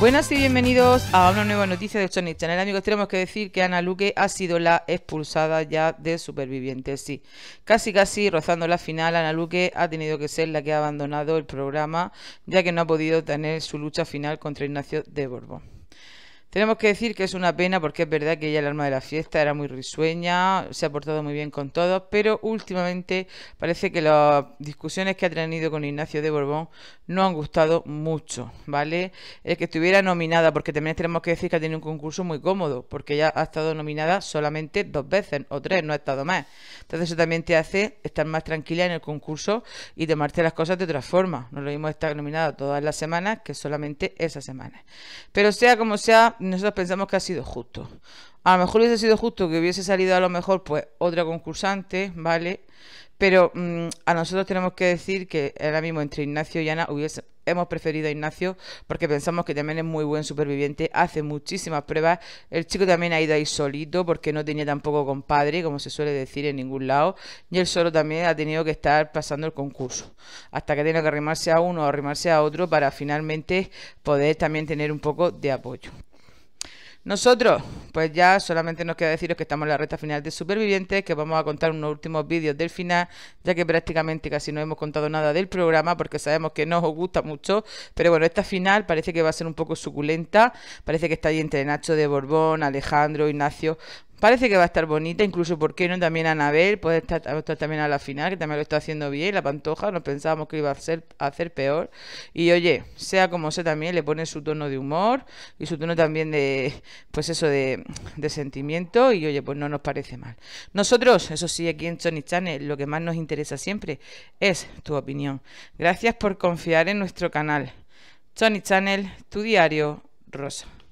Buenas y bienvenidos a una nueva noticia de el Channel. Amigos, tenemos que decir que Ana Luque ha sido la expulsada ya de Supervivientes. Sí, casi casi rozando la final, Ana Luque ha tenido que ser la que ha abandonado el programa, ya que no ha podido tener su lucha final contra Ignacio de Borbón. Tenemos que decir que es una pena porque es verdad que ella el alma de la fiesta era muy risueña, se ha portado muy bien con todos, pero últimamente parece que las discusiones que ha tenido con Ignacio de Borbón no han gustado mucho, ¿vale? El que estuviera nominada, porque también tenemos que decir que ha tenido un concurso muy cómodo, porque ella ha estado nominada solamente dos veces o tres, no ha estado más. Entonces eso también te hace estar más tranquila en el concurso y tomarte las cosas de otra forma. No lo mismo estar nominada todas las semanas que solamente esa semana. Pero sea como sea, nosotros pensamos que ha sido justo. A lo mejor hubiese sido justo que hubiese salido a lo mejor pues otra concursante, ¿vale? Pero mm, a nosotros tenemos que decir que ahora mismo entre Ignacio y Ana hubiese, hemos preferido a Ignacio porque pensamos que también es muy buen superviviente, hace muchísimas pruebas. El chico también ha ido ahí solito porque no tenía tampoco compadre, como se suele decir en ningún lado, y él solo también ha tenido que estar pasando el concurso, hasta que ha que arrimarse a uno o arrimarse a otro para finalmente poder también tener un poco de apoyo. Nosotros, pues ya solamente nos queda deciros que estamos en la recta final de Supervivientes, que vamos a contar unos últimos vídeos del final, ya que prácticamente casi no hemos contado nada del programa, porque sabemos que no os gusta mucho, pero bueno, esta final parece que va a ser un poco suculenta, parece que está ahí entre Nacho de Borbón, Alejandro, Ignacio, Parece que va a estar bonita, incluso, porque no? También Anabel puede estar, también a la final, que también lo está haciendo bien, la Pantoja, no pensábamos que iba a ser hacer peor. Y oye, sea como sea también, le pone su tono de humor y su tono también de, pues eso, de, de sentimiento y oye, pues no nos parece mal. Nosotros, eso sí, aquí en Sony Channel, lo que más nos interesa siempre es tu opinión. Gracias por confiar en nuestro canal. Sony Channel, tu diario rosa.